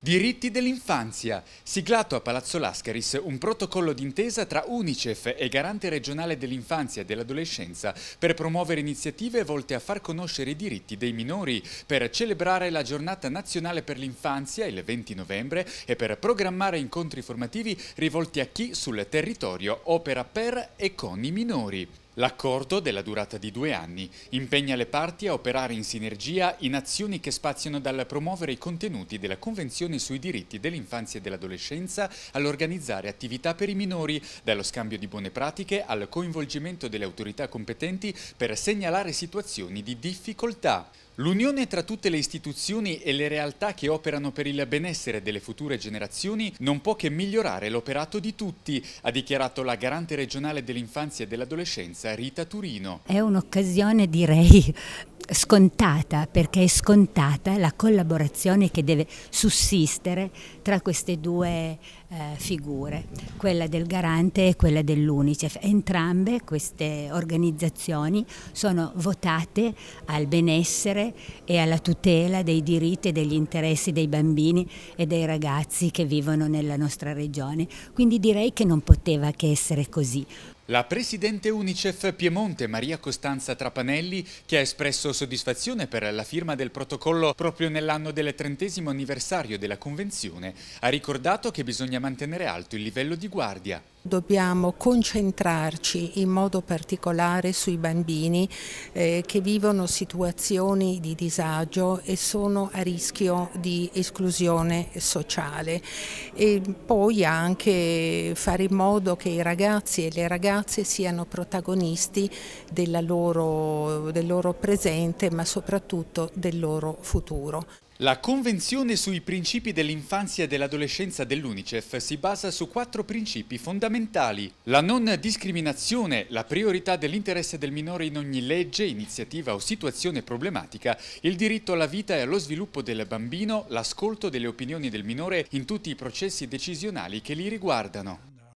Diritti dell'infanzia. Siglato a Palazzo Lascaris un protocollo d'intesa tra Unicef e Garante regionale dell'infanzia e dell'adolescenza per promuovere iniziative volte a far conoscere i diritti dei minori, per celebrare la giornata nazionale per l'infanzia il 20 novembre e per programmare incontri formativi rivolti a chi sul territorio opera per e con i minori. L'accordo, della durata di due anni, impegna le parti a operare in sinergia in azioni che spaziano dal promuovere i contenuti della Convenzione sui diritti dell'infanzia e dell'adolescenza all'organizzare attività per i minori, dallo scambio di buone pratiche al coinvolgimento delle autorità competenti per segnalare situazioni di difficoltà. L'unione tra tutte le istituzioni e le realtà che operano per il benessere delle future generazioni non può che migliorare l'operato di tutti, ha dichiarato la garante regionale dell'infanzia e dell'adolescenza Rita Turino. È un'occasione direi scontata, perché è scontata la collaborazione che deve sussistere tra queste due eh, figure, quella del garante e quella dell'UNICEF. Entrambe queste organizzazioni sono votate al benessere e alla tutela dei diritti e degli interessi dei bambini e dei ragazzi che vivono nella nostra regione. Quindi direi che non poteva che essere così. La presidente Unicef Piemonte Maria Costanza Trapanelli, che ha espresso soddisfazione per la firma del protocollo proprio nell'anno del trentesimo anniversario della Convenzione, ha ricordato che bisogna mantenere alto il livello di guardia. Dobbiamo concentrarci in modo particolare sui bambini eh, che vivono situazioni di disagio e sono a rischio di esclusione sociale e poi anche fare in modo che i ragazzi e le ragazze siano protagonisti loro, del loro presente ma soprattutto del loro futuro. La Convenzione sui principi dell'infanzia e dell'adolescenza dell'UNICEF si basa su quattro principi fondamentali. La non discriminazione, la priorità dell'interesse del minore in ogni legge, iniziativa o situazione problematica, il diritto alla vita e allo sviluppo del bambino, l'ascolto delle opinioni del minore in tutti i processi decisionali che li riguardano.